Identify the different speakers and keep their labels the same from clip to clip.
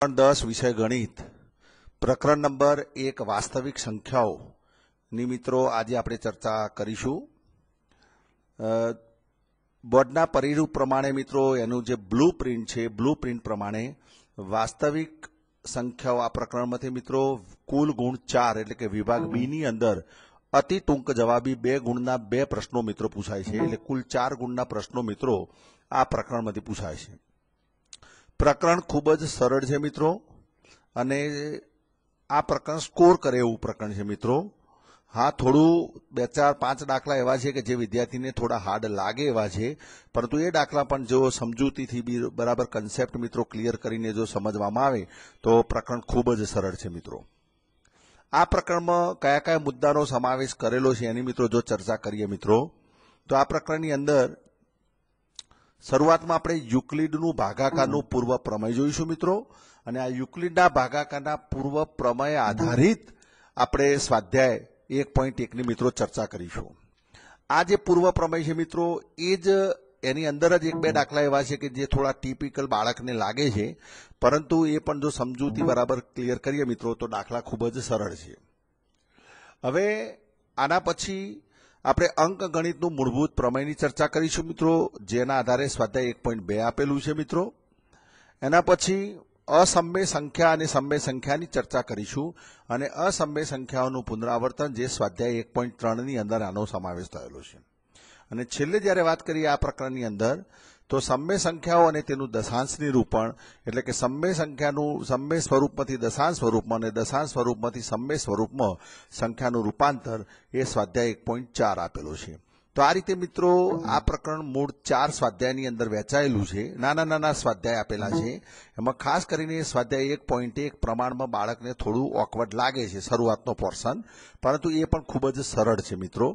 Speaker 1: ધોરણ દસ વિષય ગણિત પ્રકરણ નંબર એક વાસ્તવિક સંખ્યાઓની મિત્રો આજે આપણે ચર્ચા કરીશું બોર્ડના પરિરૂપ પ્રમાણે મિત્રો એનું જે બ્લુ પ્રિન્ટ છે બ્લુ પ્રિન્ટ પ્રમાણે વાસ્તવિક સંખ્યાઓ આ પ્રકરણમાંથી મિત્રો કુલ ગુણ ચાર એટલે કે વિભાગ બીની અંદર અતિ ટૂંક જવાબી બે ગુણના બે પ્રશ્નો મિત્રો પૂછાય છે એટલે કુલ ચાર ગુણના પ્રશ્નો મિત્રો આ પ્રકરણમાંથી પૂછાય છે પ્રકરણ ખૂબ જ સરળ છે મિત્રો અને આ પ્રકરણ સ્કોર કરે એવું પ્રકરણ છે મિત્રો હા થોડું બે ચાર પાંચ દાખલા એવા છે કે જે વિદ્યાર્થીને થોડા હાર્ડ લાગે એવા છે પરંતુ એ દાખલા પણ જો સમજૂતીથી બી બરાબર કન્સેપ્ટ મિત્રો ક્લિયર કરીને જો સમજવામાં આવે તો પ્રકરણ ખૂબ જ સરળ છે મિત્રો આ પ્રકરણમાં કયા કયા મુદ્દાનો સમાવેશ કરેલો છે એની મિત્રો જો ચર્ચા કરીએ મિત્રો તો આ પ્રકરણની અંદર શરૂઆતમાં આપણે યુક્લિડનું ભાગાકારનું પૂર્વ પ્રમેય જોઈશું મિત્રો અને આ યુક્લિડના ભાગાકારના પૂર્વ પ્રમેય આધારિત આપણે સ્વાધ્યાય એક પોઈન્ટ એકની મિત્રો ચર્ચા કરીશું આ જે પૂર્વ પ્રમેય છે મિત્રો એ જ એની અંદર જ એક બે દાખલા એવા છે કે જે થોડા ટિપિકલ બાળકને લાગે છે પરંતુ એ પણ જો સમજૂતી બરાબર ક્લિયર કરીએ મિત્રો તો દાખલા ખૂબ જ સરળ છે હવે આના પછી આપણે અંક ગણિતનું મૂળભૂત પ્રમેયની ચર્ચા કરીશું મિત્રો જેના આધારે સ્વાધ્યાય એક પોઈન્ટ બે આપેલું છે મિત્રો એના પછી અસમય સંખ્યા અને સમય સંખ્યાની ચર્ચા કરીશું અને અસમય સંખ્યાઓનું પુનરાવર્તન જે સ્વાધ્યાય એક પોઈન્ટ ત્રણની અંદર આનો સમાવેશ થયેલો છે અને છેલ્લે જ્યારે વાત કરીએ આ પ્રકરણની અંદર તો સમ્ય સંખ્યાઓ અને તેનું દશાંશની રૂપણ એટલે કે સમ્ય સંખ્યાનું સમ્ય સ્વરૂપમાંથી દશાંશ સ્વરૂપમાં અને દશાંશ સ્વરૂપમાંથી સમ્ય સ્વરૂપમાં સંખ્યાનું રૂપાંતર એ સ્વાધ્યાય એક પોઈન્ટ ચાર આપેલો છે તો આ રીતે મિત્રો આ પ્રકરણ મૂળ ચાર સ્વાધ્યાયની અંદર વહેંચાયેલું છે નાના નાના સ્વાધ્યાય આપેલા છે એમાં ખાસ કરીને સ્વાધ્યાય એક પોઈન્ટ એક પ્રમાણમાં બાળકને થોડું ઓકવર્ડ લાગે છે શરૂઆતનો પોર્શન પરંતુ એ પણ ખૂબ જ સરળ છે મિત્રો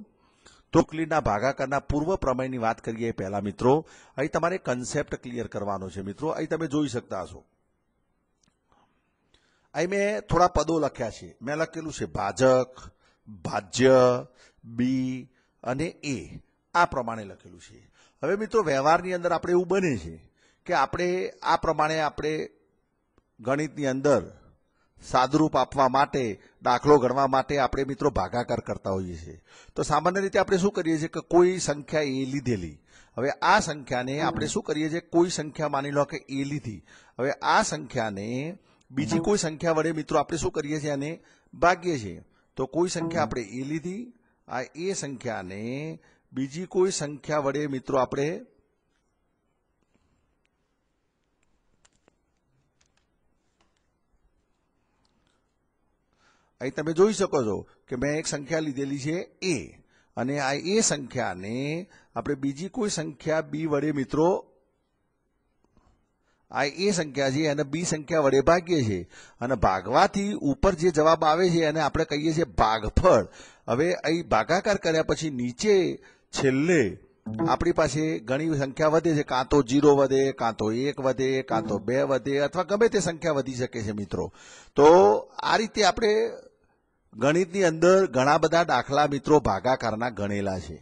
Speaker 1: બ્રુકલિનના ભાગાકારના પૂર્વ પ્રમેયની વાત કરીએ પહેલા મિત્રો અહીં તમારે કન્સેપ્ટ ક્લિયર કરવાનો છે મિત્રો અહીં તમે જોઈ શકતા હશો અહીં મેં થોડા પદો લખ્યા છે મેં લખેલું છે ભાજક ભાજ્ય બી અને એ આ પ્રમાણે લખેલું છે હવે મિત્રો વ્યવહારની અંદર આપણે એવું બને છે કે આપણે આ પ્રમાણે આપણે ગણિતની અંદર સાદરૂપ આપવા માટે દાખલો ગણવા માટે આપણે મિત્રો ભાગાકાર કરતા હોઈએ છીએ તો સામાન્ય રીતે આપણે શું કરીએ છીએ કે કોઈ સંખ્યા એ લીધેલી હવે આ સંખ્યાને આપણે શું કરીએ છીએ કોઈ સંખ્યા માની લો કે એ લીધી હવે આ સંખ્યાને બીજી કોઈ સંખ્યા વડે મિત્રો આપણે શું કરીએ છીએ આને ભાગીએ છીએ તો કોઈ સંખ્યા આપણે એ લીધી આ એ સંખ્યાને બીજી કોઈ સંખ્યા વડે મિત્રો આપણે અહીં તમે જોઈ શકો છો કે મેં એક સંખ્યા લીધેલી છે એ અને આ એ સંખ્યાને આપણે બીજી કોઈ સંખ્યા બી વડે મિત્રો આ એ સંખ્યા છે અને બી સંખ્યા વડે ભાગીએ છીએ અને ભાગવાથી ઉપર જે જવાબ આવે છે એને આપણે કહીએ છીએ ભાગફળ હવે અહીં ભાગાકાર કર્યા પછી નીચે છેલ્લે આપણી પાસે ઘણી સંખ્યા વધે છે કાં તો જીરો વધે કાં તો એક વધે કાં તો બે વધે અથવા ગમે તે સંખ્યા વધી શકે છે મિત્રો તો આ રીતે આપણે ગણિતની અંદર ઘણા બધા દાખલા મિત્રો ભાગાકારના ગણેલા છે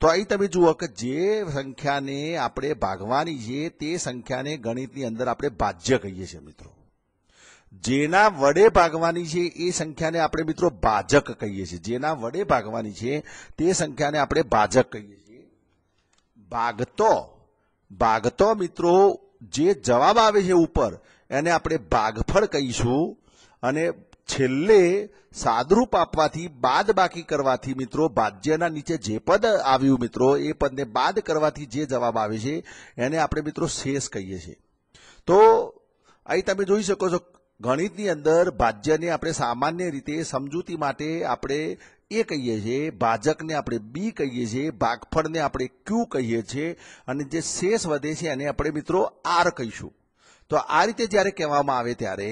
Speaker 1: તો અહીં તમે જુઓ કે જે સંખ્યાને આપણે ભાગવાની છે તે સંખ્યાને ગણિતની અંદર આપણે ભાજ્ય કહીએ છીએ મિત્રો જેના વડે ભાગવાની છે એ સંખ્યાને આપણે મિત્રો ભાજક કહીએ છીએ જેના વડે ભાગવાની છે તે સંખ્યાને આપણે ભાજક કહીએ છીએ ભાગતો ભાગતો મિત્રો જે જવાબ આવે છે ઉપર એને આપણે ભાગફળ કહીશું અને છેલ્લે સાદરૂપ આપવાથી બાદ બાકી કરવાથી મિત્રો ભાજ્યના નીચે જે પદ આવ્યું મિત્રો એ પદને બાદ કરવાથી જે જવાબ આવે છે એને આપણે મિત્રો શેષ કહીએ છીએ તો અહીં તમે જોઈ શકો છો ગણિતની અંદર ભાજ્યને આપણે સામાન્ય રીતે સમજૂતી માટે આપણે એ કહીએ છીએ ભાજકને આપણે બી કહીએ છીએ ભાગફળને આપણે ક્યુ કહીએ છીએ અને જે શેષ વધે છે એને આપણે મિત્રો આર કહીશું તો આ રીતે જ્યારે કહેવામાં આવે ત્યારે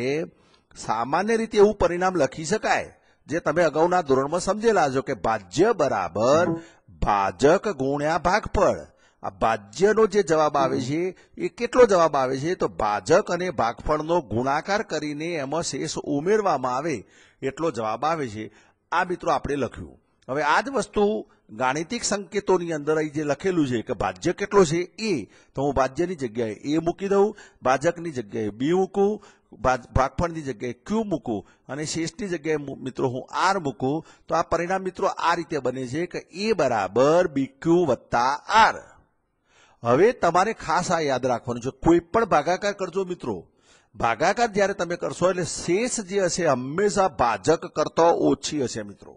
Speaker 1: સામાન્ય રીતે એવું પરિણામ લખી શકાય જે તમે અગાઉના ધોરણમાં સમજેલા છો કે ભાજ્ય બરાબર ભાજક ગુણ્યા ભાગફળ આ ભાજ્યનો જે જવાબ આવે છે એ કેટલો જવાબ આવે છે તો ભાજક અને ભાગફળનો ગુણાકાર કરીને એમાં શેષ ઉમેરવામાં આવે એટલો જવાબ આવે છે આ મિત્રો આપણે લખ્યું હવે આ જ વસ્તુ ગાણિતિક સંકેતોની અંદર અહીં જે લખેલું છે કે ભાજ્ય કેટલો છે એ તો હું ભાજ્યની જગ્યાએ એ મૂકી દઉં ભાજકની જગ્યાએ બી મૂકું ભાગફળની જગ્યાએ ક્યુ મૂકું અને શેષની જગ્યાએ મિત્રો હું આર મૂકું તો આ પરિણામ મિત્રો આ રીતે બને છે કે એ બરાબર બી ક્યુ વત્તા આર હવે તમારે ખાસ આ યાદ રાખવાનું છે કોઈ પણ ભાગાકાર કરજો મિત્રો ભાગાકાર જ્યારે તમે કરશો એટલે શેષ જે હશે હંમેશા ભાજક કરતા ઓછી હશે મિત્રો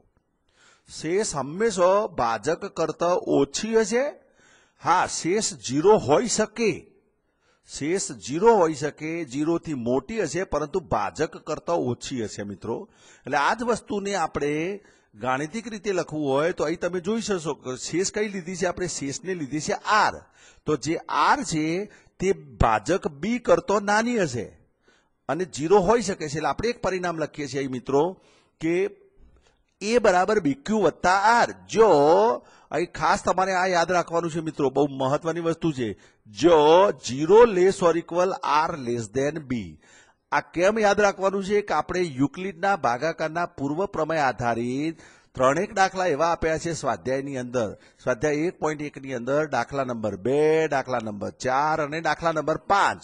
Speaker 1: શેષ હંમેશા ભાજક કરતા ઓછી હશે હા શેષ જીરો હોઈ શકે શેષ જીરો હોઈ શકે જીરોથી મોટી હશે પરંતુ ભાજક કરતાં ઓછી હશે મિત્રો એટલે આ જ વસ્તુને આપણે ગાણિતિક રીતે લખવું હોય તો અહીં તમે જોઈ શકશો શેષ કઈ લીધી છે આપણે શેષને લીધી છે આર તો જે આર છે તે ભાજક બી કરતો નાની હશે અને જીરો હોઈ શકે છે એટલે આપણે એક પરિણામ લખીએ છીએ અહીં મિત્રો કે એ બરાબર બી બીક્યુ વત્તા આર જો અહીં ખાસ તમારે આ યાદ રાખવાનું છે મિત્રો બહુ મહત્વની વસ્તુ છે જો zero less or equal R less than B આ કેમ યાદ રાખવાનું છે કે આપણે યુક્લિડના ભાગાકારના પૂર્વ પ્રમેય આધારિત ત્રણેક દાખલા એવા આપ્યા છે સ્વાધ્યાયની અંદર સ્વાધ્યાય એક પોઈન્ટ એકની અંદર દાખલા નંબર બે દાખલા નંબર ચાર અને દાખલા નંબર પાંચ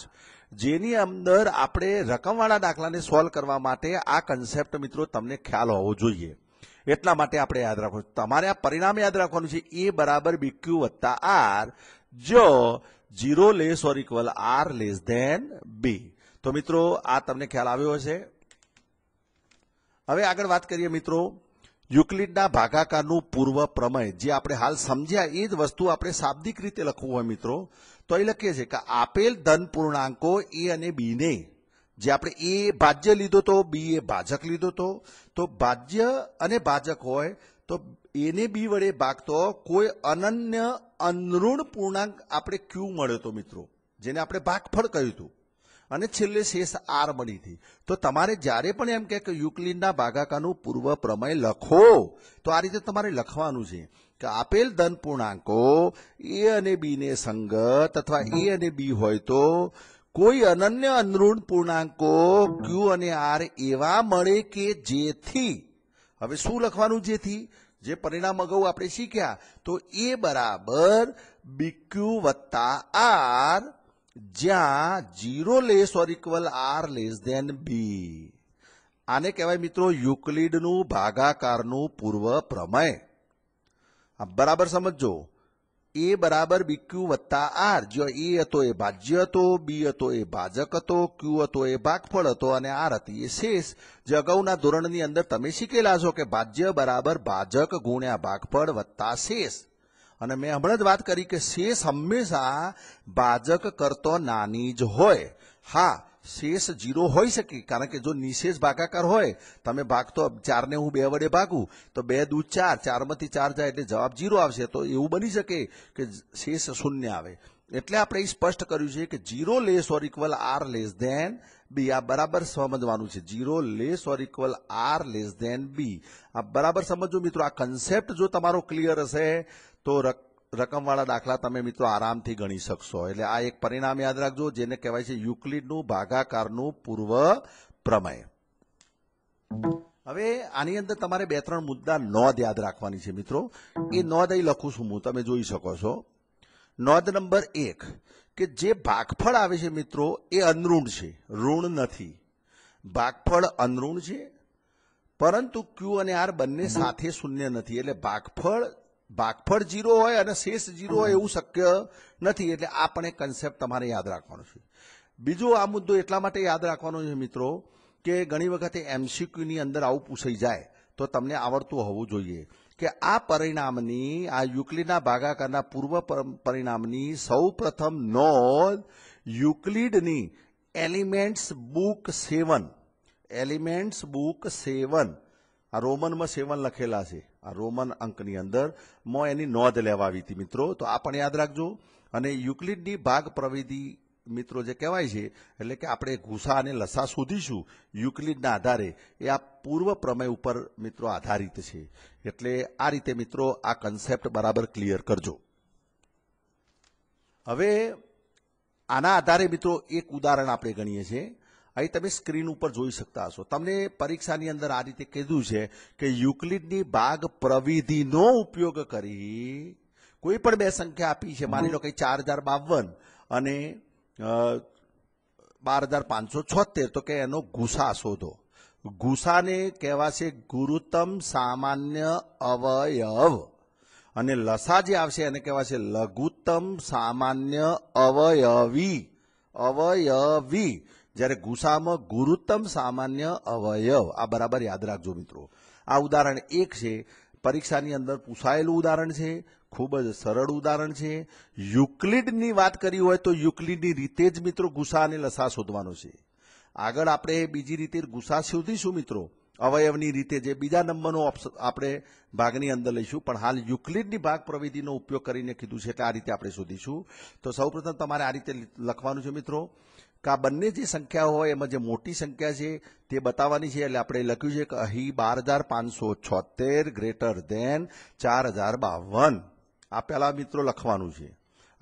Speaker 1: જેની અંદર આપણે રકમવાળા દાખલાને સોલ્વ કરવા માટે આ કન્સેપ્ટ મિત્રો તમને ખ્યાલ હોવો જોઈએ એટલા માટે આપણે યાદ રાખવું તમારે આ પરિણામ યાદ રાખવાનું છે એ બરાબર બીક્યુ વત્તા આર જો zero less or equal R less than B તો મિત્રો આ તમને ખ્યાલ આવ્યો હશે હવે આગળ વાત કરીએ મિત્રો યુક્લિડના ભાગાકારનું પૂર્વ પ્રમેય જે આપણે હાલ સમજ્યા એ જ વસ્તુ આપણે શાબ્દિક રીતે લખવું હોય મિત્રો તો એ લખીએ છીએ કે આપેલ ધન પૂર્ણાંકો એ અને બીને જે આપણે એ ભાજ્ય લીધો તો બી એ ભાજક લીધો તો તો ભાજ્ય અને ભાજક હોય તો એને બી વડે ભાગતો કોઈ અનન્ય અનઋણ પૂર્ણાંક આપણે ક્યુ મળ્યો હતો મિત્રો જેને આપણે ભાગફળ કહ્યું હતું અને છેલ્લે શેષ આર બની હતી તો તમારે જ્યારે પણ એમ કહે કે યુકલિનના ભાગાકારનું પૂર્વ પ્રમેય લખો તો આ રીતે તમારે લખવાનું છે કે આપેલ ધન પૂર્ણાંકો એ અને બીને સંગત અથવા એ અને બી હોય તો કોઈ અનન્ય અનુરૂણ પૂર્ણાંકો ક્યુ અને આર એવા મળે કે જેથી હવે શું લખવાનું જેથી જે પરિણામ અગાઉ આપણે શીખ્યા તો એ બરાબર બીક્યુ વત્તા આર જ્યાં zero less or equal R less than B આને કહેવાય મિત્રો યુક્લિડનું ભાગાકારનું પૂર્વ પ્રમેય બરાબર સમજો એ બરાબર બી ક્યુ વત્તા આર જ્યાં એ હતો એ ભાજ્ય હતો બી હતો એ ભાજક હતો ક્યુ હતો એ ભાગફળ હતો અને આર હતી એ શેષ જે અગાઉના ધોરણની અંદર તમે શીખેલા છો કે ભાજ્ય બરાબર ભાજક ગુણ્યા ભાગફળ વત્તા શેષ અને મેં હમણાં જ વાત કરી કે શેષ હંમેશા ભાજક કરતો નાની જ હોય હા શેષ જીરો હોઈ શકે કારણ કે જો નિશેષ ભાગાકાર હોય તમે ભાગતો ચારને હું બે વડે ભાગું તો બે દૂ ચાર ચારમાંથી ચાર જાય એટલે જવાબ જીરો આવશે તો એવું બની શકે કે શેષ શૂન્ય આવે એટલે આપણે એ સ્પષ્ટ કર્યું છે કે zero less or equal R less than B આ બરાબર સમજવાનું છે zero less or equal R less than B આ બરાબર સમજો મિત્રો આ કન્સેપ્ટ જો તમારો ક્લિયર હશે તો રકમવાળા દાખલા તમે મિત્રો આરામથી ગણી શકશો એટલે આ એક પરિણામ યાદ રાખજો જેને કહેવાય છે યુક્લિડનું ભાગાકારનું પૂર્વ પ્રમેય હવે આની અંદર તમારે બે ત્રણ મુદ્દા નોંધ યાદ રાખવાની છે મિત્રો એ નોંધ અહીં લખું છું હું તમે જોઈ શકો છો નોંધ નંબર એક કે જે ભાગફળ આવે છે મિત્રો એ અનઋણ છે ઋણ નથી ભાગફળ અનઋણ છે પરંતુ ક્યુ અને આર બંને સાથે શૂન્ય નથી એટલે ભાગફળ ભાગફળ જીરો હોય અને શેષ જીરો હોય એવું શક્ય નથી એટલે આ પણ એક કન્સેપ્ટ તમારે યાદ રાખવાનો છે બીજો આ મુદ્દો એટલા માટે યાદ રાખવાનો છે મિત્રો કે ઘણી વખતે એમસીક્યુની અંદર આવું પૂછાઈ જાય તો તમને આવડતું હોવું જોઈએ કે આ પરિણામની આ યુક્લિડના ભાગાકારના પૂર્વ પરિણામની સૌ પ્રથમ નોંધ યુક્લિડની elements book seven elements book seven આ રોમનમાં સેવન લખેલા છે આ રોમન અંકની અંદર મોં એની નોંધ લેવા આવી હતી મિત્રો તો આ પણ યાદ રાખજો અને યુક્લિડની ભાગ પ્રવિધિ મિત્રો જે કહેવાય છે એટલે કે આપણે ઘુસા અને લસા શોધીશું યુક્લિડના આધારે એ આ પૂર્વ પ્રમેય ઉપર મિત્રો આધારિત છે એટલે આ રીતે મિત્રો આ કન્સેપ્ટ બરાબર ક્લિયર કરજો હવે આના આધારે મિત્રો એક ઉદાહરણ આપણે ગણીએ છીએ અહીં તમે સ્ક્રીન ઉપર જોઈ શકતા હશો તમને પરીક્ષાની અંદર આ રીતે કીધું છે કે યુક્લિડની ભાગ પ્રવિધિનો ઉપયોગ કરી કોઈ પણ બે સંખ્યા આપી છે માની લો કે ચાર હજાર બાવન અને બાર હજાર પાંચસો છોતેર તો કે એનો ગુસા શોધો ગુસાને કહેવાશે ગુરુત્તમ સામાન્ય અવયવ અને લસા જે આવશે એને કહેવાશે લઘુત્તમ સામાન્ય અવયવી અવયવી જ્યારે ગુસામાં ગુરુત્તમ સામાન્ય અવયવ આ બરાબર યાદ રાખજો મિત્રો આ ઉદાહરણ એક છે પરીક્ષાની અંદર પૂછાયેલું ઉદાહરણ છે ખૂબ જ સરળ ઉદાહરણ છે યુક્લિડની વાત કરી હોય તો યુક્લિડની રીતે જ મિત્રો ગુસા અને લસા શોધવાનો છે આગળ આપણે બીજી રીતે ગુસા શોધીશું મિત્રો અવયવની રીતે જે બીજા નંબરનો આપણે ભાગની અંદર લઈશું પણ હાલ યુક્લિડની ભાગ પ્રવિધિનો ઉપયોગ કરીને કીધું છે એટલે આ રીતે આપણે શોધીશું તો સૌપ્રથમ તમારે આ રીતે લખવાનું છે મિત્રો કે આ બંને જે સંખ્યા હોય એમાં જે મોટી સંખ્યા છે તે બતાવવાની છે એટલે આપણે લખ્યું છે કે અહીં બાર હજાર પાંચસો છોતેર ગ્રેટર દેન ચાર હજાર બાવન આ પહેલાં મિત્રો લખવાનું છે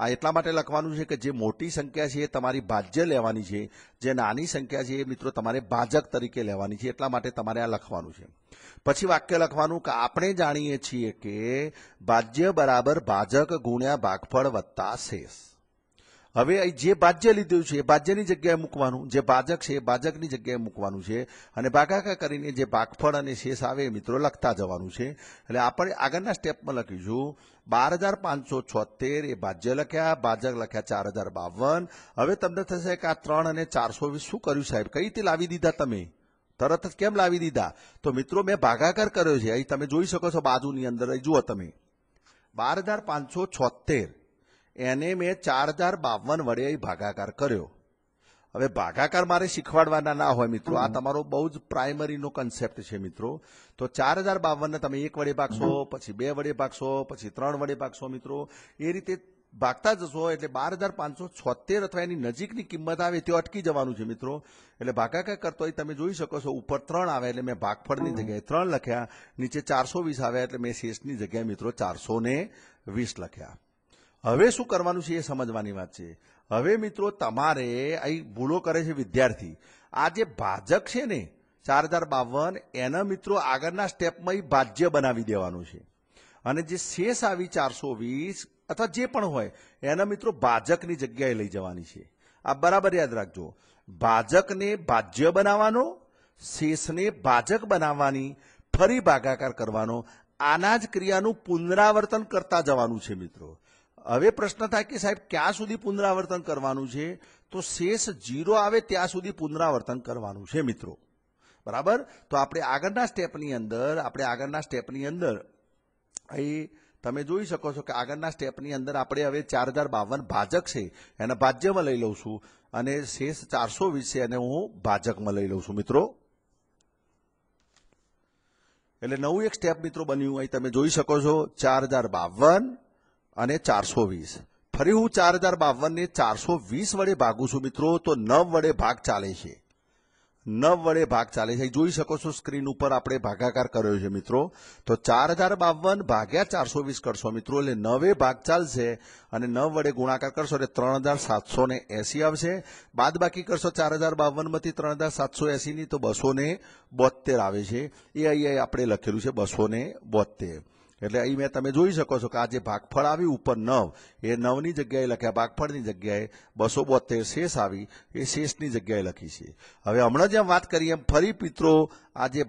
Speaker 1: આ એટલા માટે લખવાનું છે કે જે મોટી સંખ્યા છે એ તમારી ભાજ્ય લેવાની છે જે નાની સંખ્યા છે એ મિત્રો તમારે ભાજક તરીકે લેવાની છે એટલા માટે તમારે આ લખવાનું છે પછી વાક્ય લખવાનું કે આપણે જાણીએ છીએ કે ભાજ્ય બરાબર ભાજક ગુણ્યા ભાગફળ વત્તા શેષ હવે જે ભાજ્ય લીધું છે એ ભાજ્યની જગ્યાએ મૂકવાનું જે ભાજક છે એ ભાજકની જગ્યાએ મૂકવાનું છે અને ભાગાકાર કરીને જે ભાગફળ અને શેષ આવે મિત્રો લખતા જવાનું છે એટલે આપણે આગળના સ્ટેપમાં લખીશું બાર હજાર પાંચસો છોતેર એ ભાજ્ય લખ્યા ભાજક લખ્યા ચાર હજાર બાવન હવે તમને થશે કે આ ત્રણ અને ચારસો વીસ શું કર્યું સાહેબ કઈ રીતે લાવી દીધા તમે તરત જ કેમ લાવી દીધા તો મિત્રો મેં ભાગાકાર કર્યો છે અહીં તમે જોઈ શકો છો બાજુની અંદર જુઓ તમે બાર હજાર પાંચસો છોતેર એને મેં ચાર હજાર બાવન વડે ભાગાકાર કર્યો હવે ભાગાકાર મારે શીખવાડવાના ના હોય મિત્રો આ તમારો બહુ જ પ્રાઇમરીનો કન્સેપ્ટ છે મિત્રો તો ચાર હજાર બાવનને તમે એક વડે ભાગશો પછી બે વડે ભાગશો પછી ત્રણ વડે ભાગશો મિત્રો એ રીતે ભાગતા જશો એટલે બાર હજાર પાંચસો છોતેર અથવા એની નજીકની કિંમત આવે તે અટકી જવાનું છે મિત્રો એટલે ભાગાકાર કરતો હોય તમે જોઈ શકો છો ઉપર ત્રણ આવે એટલે મેં ભાગફળની જગ્યાએ ત્રણ લખ્યા નીચે ચારસો વીસ આવે એટલે મેં શેષની જગ્યાએ મિત્રો ચારસો ને વીસ લખ્યા હવે શું કરવાનું છે એ સમજવાની વાત છે હવે મિત્રો તમારે અહીં ભૂલો કરે છે વિદ્યાર્થી આ જે ભાજક છે ને ચાર હજાર બાવન એના મિત્રો આગળના સ્ટેપમાં એ ભાજ્ય બનાવી દેવાનું છે અને જે શેષ આવી ચારસો વીસ અથવા જે પણ હોય એના મિત્રો ભાજકની જગ્યાએ લઈ જવાની છે આ બરાબર યાદ રાખજો ભાજકને ભાજ્ય બનાવવાનો શેષને ભાજક બનાવવાની ફરી ભાગાકાર કરવાનો આના જ ક્રિયાનું પુનરાવર્તન કરતા જવાનું છે મિત્રો હવે પ્રશ્ન થાય કે સાહેબ ક્યાં સુધી પુનરાવર્તન કરવાનું છે તો શેષ જીરો આવે ત્યાં સુધી પુનરાવર્તન કરવાનું છે મિત્રો બરાબર તો આપણે આગળના સ્ટેપની અંદર આપણે આગળના સ્ટેપની અંદર અહીં તમે જોઈ શકો છો કે આગળના સ્ટેપની અંદર આપણે હવે ચાર હજાર બાવન ભાજક છે એને ભાજ્યમાં લઈ લઉં છું અને શેષ ચારસો વિશે અને હું ભાજકમાં લઈ લઉં છું મિત્રો એટલે નવું એક સ્ટેપ મિત્રો બન્યું અહીં તમે જોઈ શકો છો ચાર હજાર બાવન અને ચારસો વીસ ફરી હું ચાર હજાર બાવનને ચારસો વીસ વડે ભાગું છું મિત્રો તો નવ વડે ભાગ ચાલે છે નવ વડે ભાગ ચાલે છે જોઈ શકો છો સ્ક્રીન ઉપર આપણે ભાગાકાર કર્યો છે મિત્રો તો ચાર હજાર બાવન ભાગ્યા ચારસો વીસ કરશો મિત્રો એટલે નવે ભાગ ચાલશે અને નવ વડે ગુણાકાર કરશો એટલે ત્રણ હજાર સાતસો ને એસી આવશે બાદ બાકી કરશો ચાર હજાર બાવનમાંથી ત્રણ હજાર સાતસો એસીની તો બસો બોતેર આવે છે એ અહીંયા આપણે લખેલું છે બસો બોતેર એટલે અહીં મેં તમે જોઈ શકો છો કે આ જે ભાગફળ આવી ઉપર નવ એ નવની જગ્યાએ લખ્યા ભાગફળની જગ્યાએ બસો બોતેર શેષ આવી એ શેષની જગ્યાએ લખી છે હવે હમણાં જેમ વાત કરીએ એમ ફરી પિત્રો આ જે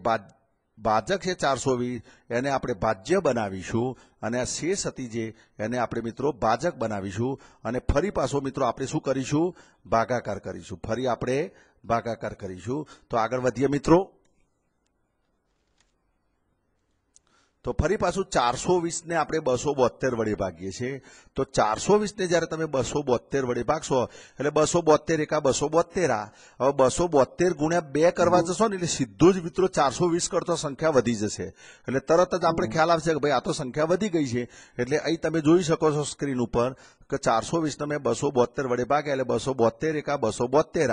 Speaker 1: ભાજક છે ચારસો વીસ એને આપણે ભાજ્ય બનાવીશું અને આ શેષ હતી જે એને આપણે મિત્રો ભાજક બનાવીશું અને ફરી પાછો મિત્રો આપણે શું કરીશું ભાગાકાર કરીશું ફરી આપણે ભાગાકાર કરીશું તો આગળ વધીએ મિત્રો તો ફરી પાછું ચારસો વીસને આપણે બસો બોતેર વડે ભાગીએ છીએ તો ચારસો વીસને જ્યારે તમે બસો બોતેર વડે ભાગશો એટલે બસો બોતેર એકા બસો બોતેરા હવે બસો બોતેર ગુણ્યા બે કરવા જશો ને એટલે સીધો જ મિત્રો ચારસો વીસ કરતો સંખ્યા વધી જશે એટલે તરત જ આપણે ખ્યાલ આવશે કે ભાઈ આ તો સંખ્યા વધી ગઈ છે એટલે અહીં તમે જોઈ શકો છો સ્ક્રીન ઉપર કે ચારસો વીસ તમે બસો બોતેર વડે ભાગ્યા એટલે બસો બોતેર એકા બસો બોતેર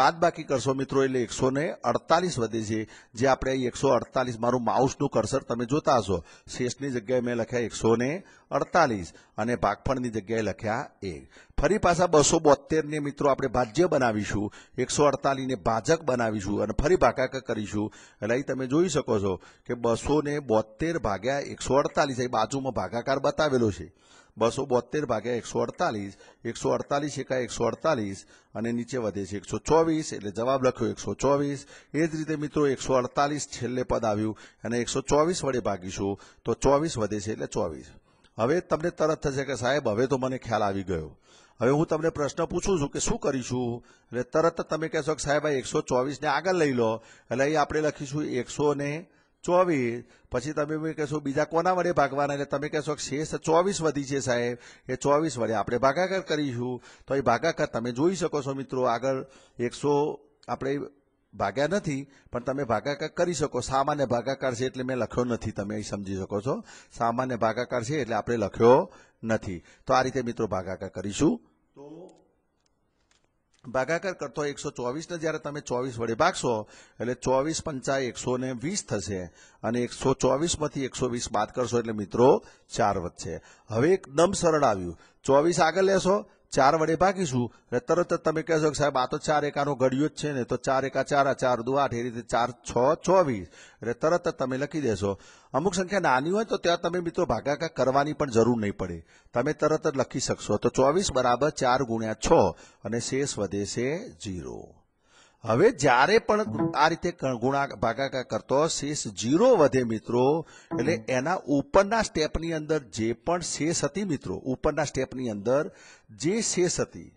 Speaker 1: બાદ બાકી કરશો મિત્રો એટલે એકસો ને અડતાલીસ વધે છે જે આપણે અહીં એકસો અડતાલીસ મારું માઉસનું કરસર તમે જોતા હશો શેષની જગ્યાએ મેં લખ્યા એકસો ને અડતાલીસ અને ભાગફળની જગ્યાએ લખ્યા એક ફરી પાછા બસો બોતેરને મિત્રો આપણે ભાજ્ય બનાવીશું એકસો અડતાલીસને ભાજક બનાવીશું અને ફરી ભાગાકાર કરીશું એટલે અહીં તમે જોઈ શકો છો કે બસો ને બોતેર ભાગ્યા એકસો અડતાલીસ એ બાજુમાં ભાગાકાર બતાવેલો છે બસો બોતેર ભાગ્યા એકસો અડતાલીસ એકસો અડતાલીસ એકા એકસો અડતાલીસ અને નીચે વધે છે એકસો ચોવીસ એટલે જવાબ લખ્યો એકસો ચોવીસ એ જ રીતે મિત્રો એકસો અડતાલીસ છેલ્લે પદ આવ્યું અને એકસો ચોવીસ વડે ભાગીશું તો ચોવીસ વધે છે એટલે ચોવીસ હવે તમને તરત થશે કે સાહેબ હવે તો મને ખ્યાલ આવી ગયો હવે હું તમને પ્રશ્ન પૂછું છું કે શું કરીશું એટલે તરત તમે કહેશો કે સાહેબ આ એકસો ચોવીસને આગળ લઈ લો એટલે અહીં આપણે લખીશું એકસો ને ચોવીસ પછી તમે કહેશો બીજા કોના વડે ભાગવાના એટલે તમે કહેશો શેષ ચોવીસ વધી છે સાહેબ એ ચોવીસ વડે આપણે ભાગાકાર કરીશું તો એ ભાગાકાર તમે જોઈ શકો છો મિત્રો આગળ એકસો આપણે ભાગ્યા નથી પણ તમે ભાગાકાર કરી શકો સામાન્ય ભાગાકાર છે એટલે મેં લખ્યો નથી તમે અહીં સમજી શકો છો સામાન્ય ભાગાકાર છે એટલે આપણે લખ્યો નથી તો આ રીતે મિત્રો ભાગાકાર કરીશું તો ભાગાકાર કરતો એકસો ચોવીસને જ્યારે તમે ચોવીસ વડે ભાગશો એટલે ચોવીસ પંચા એકસો ને વીસ થશે અને એકસો ચોવીસમાંથી એકસો વીસ બાદ કરશો એટલે મિત્રો ચાર વધશે હવે એકદમ સરળ આવ્યું ચોવીસ આગળ લેશો ચાર વડે ભાગીશું એટલે તરત જ તમે કહેશો કે સાહેબ આ તો ચાર એકાનો ઘડિયો જ છે ને તો ચાર એકા ચાર આ ચાર દુ આઠ એ રીતે ચાર છ ચોવીસ એટલે તરત જ તમે લખી દેશો અમુક સંખ્યા નાની હોય તો ત્યાં તમે મિત્રો ભાગાકાર કરવાની પણ જરૂર નહીં પડે તમે તરત જ લખી શકશો તો ચોવીસ બરાબર ચાર ગુણ્યા છ અને શેષ વધે છે ઝીરો હવે જ્યારે પણ આ રીતે ગુણા ભાગાકાર કરતો શેષ જીરો વધે મિત્રો એટલે એના ઉપરના સ્ટેપની અંદર જે પણ શેષ હતી મિત્રો ઉપરના સ્ટેપની અંદર જે શેષ હતી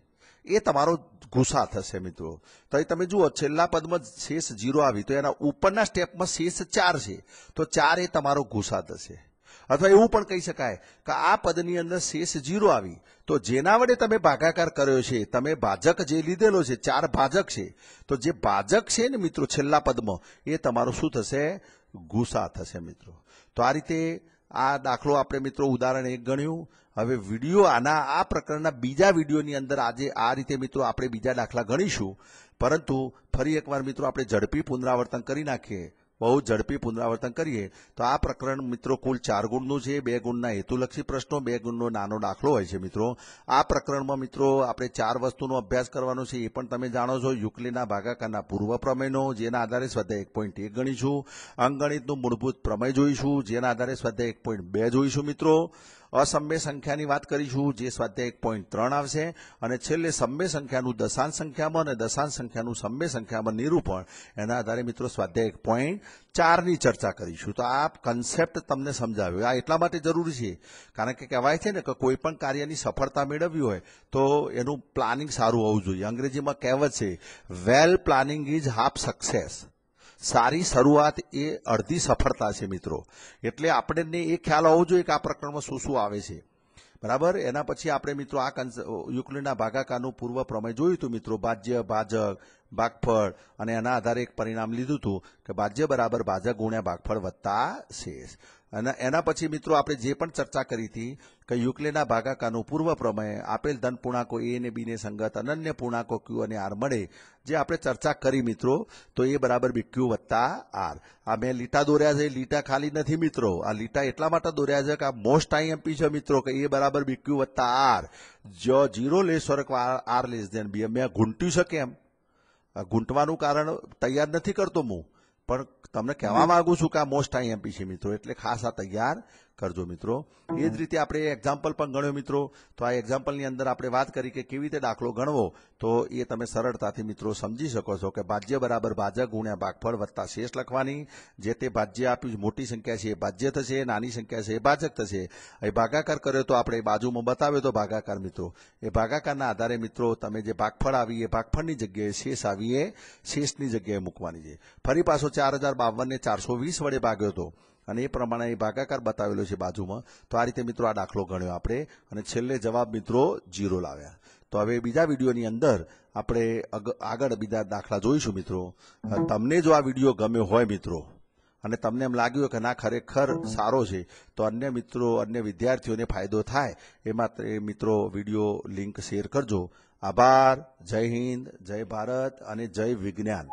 Speaker 1: એ તમારો ગુસા થશે મિત્રો તો એ તમે જુઓ છેલ્લા પદમાં શેષ જીરો આવી તો એના ઉપરના સ્ટેપમાં શેષ ચાર છે તો ચાર એ તમારો ગુસા થશે અથવા એવું પણ કહી શકાય કે આ પદની અંદર શેષ જીરો આવી તો જેના વડે તમે ભાગાકાર કર્યો છે તમે ભાજક જે લીધેલો છે ચાર ભાજક છે તો જે ભાજક છે ને મિત્રો છેલ્લા પદમાં એ તમારું શું થશે ગુસા થશે મિત્રો તો આ રીતે આ દાખલો આપણે મિત્રો ઉદાહરણ એક ગણ્યું હવે વિડીયો આના આ પ્રકરણના બીજા વિડીયોની અંદર આજે આ રીતે મિત્રો આપણે બીજા દાખલા ગણીશું પરંતુ ફરી એકવાર મિત્રો આપણે ઝડપી પુનરાવર્તન કરી નાખીએ બહુ ઝડપી પુનરાવર્તન કરીએ તો આ પ્રકરણ મિત્રો કુલ ચાર ગુણનું છે બે ગુણના હેતુલક્ષી પ્રશ્નો બે ગુણનો નાનો દાખલો હોય છે મિત્રો આ પ્રકરણમાં મિત્રો આપણે ચાર વસ્તુનો અભ્યાસ કરવાનો છે એ પણ તમે જાણો છો યુક્લિના ભાગાકારના પૂર્વ પ્રમેયનો જેના આધારે સ્વાધ્યાય એક પોઈન્ટ એક ગણીશું અંગણિતનું મૂળભૂત પ્રમેય જોઈશું જેના આધારે સ્વાધ્યાય એક પોઈન્ટ બે જોઈશું મિત્રો અસમ્ય સંખ્યાની વાત કરીશું જે સ્વાધ્યાય એક પોઈન્ટ ત્રણ આવશે અને છેલ્લે સમ્ય સંખ્યાનું દશાંશ સંખ્યામાં અને દશાંશ સંખ્યાનું સમ્ય સંખ્યામાં નિરૂપણ એના આધારે મિત્રો સ્વાધ્યાય એક પોઈન્ટ ચારની ચર્ચા કરીશું તો આ કન્સેપ્ટ તમને સમજાવ્યો આ એટલા માટે જરૂરી છે કારણ કે કહેવાય છે ને કે કોઈ પણ કાર્યની સફળતા મેળવવી હોય તો એનું પ્લાનિંગ સારું હોવું જોઈએ અંગ્રેજીમાં કહેવત છે well planning is half success સારી શરૂઆત એ અડધી સફળતા છે મિત્રો એટલે આપણને એ ખ્યાલ હોવો જોઈએ કે આ પ્રકરણમાં શું શું આવે છે બરાબર એના પછી આપણે મિત્રો આ યુક્લિડના ભાગાકારનું પૂર્વ પ્રમેય જોયું હતું મિત્રો ભાજ્ય ભાજક ભાગફળ અને એના આધારે એક પરિણામ લીધું હતું કે ભાજ્ય બરાબર ભાજક ગુણ્યા ભાગફળ વત્તા શેષ અને એના પછી મિત્રો આપણે જે પણ ચર્ચા કરી હતી કે યુક્લેના ભાગાકાનો પૂર્વ પ્રમેય આપેલ ધન પૂર્ણાંકો એ અને બીને સંગત અનન્ય પૂર્ણાંકો ક્યુ અને આર મળે જે આપણે ચર્ચા કરી મિત્રો તો એ બરાબર બી ક્યુ વત્તા આર આ મેં લીટા દોર્યા છે લીટા ખાલી નથી મિત્રો આ લીટા એટલા માટે દોર્યા છે કે આ મોસ્ટ આઈએમપી છે મિત્રો કે એ બરાબર બી ક્યુ વત્તા આર જો ઝીરો લેસ સ્વરક આર લેસ દેન બી મેં ઘૂંટ્યું છે કેમ ઘૂંટવાનું કારણ તૈયાર નથી કરતો હું પણ તમને કહેવા માંગુ છું કે આ મોસ્ટ આઈએમપી છે મિત્રો એટલે ખાસ આ તૈયાર કરજો મિત્રો એ જ રીતે આપણે એક્ઝામ્પલ પણ ગણ્યો મિત્રો તો આ એક્ઝામ્પલની અંદર આપણે વાત કરી કે કેવી રીતે દાખલો ગણવો તો એ તમે સરળતાથી મિત્રો સમજી શકો છો કે ભાજ્ય બરાબર ભાજક ગુણ્યા ભાગફળ વત્તા શેષ લખવાની જે તે ભાજ્ય આપ્યું મોટી સંખ્યા છે એ ભાજ્ય થશે નાની સંખ્યા છે એ ભાજક થશે એ ભાગાકાર કર્યો તો આપણે બાજુમાં બતાવ્યો તો ભાગાકાર મિત્રો એ ભાગાકારના આધારે મિત્રો તમે જે ભાગફળ આવી એ ભાગફળની જગ્યાએ શેષ આવી એ શેષની જગ્યાએ મૂકવાની છે ફરી પાછો ચાર હજાર બાવનને ચારસો વીસ વડે ભાગ્યો હતો અને એ પ્રમાણે અહીં ભાગાકાર બતાવેલો છે બાજુમાં તો આ રીતે મિત્રો આ દાખલો ગણ્યો આપણે અને છેલ્લે જવાબ મિત્રો જીરો લાવ્યા તો હવે બીજા વિડીયોની અંદર આપણે આગળ બીજા દાખલા જોઈશું મિત્રો તમને જો આ વિડીયો ગમ્યો હોય મિત્રો અને તમને એમ લાગ્યું કે ના ખરેખર સારો છે તો અન્ય મિત્રો અન્ય વિદ્યાર્થીઓને ફાયદો થાય એ માત્ર મિત્રો વિડીયો લિંક શેર કરજો આભાર જય હિન્દ જય ભારત અને જય વિજ્ઞાન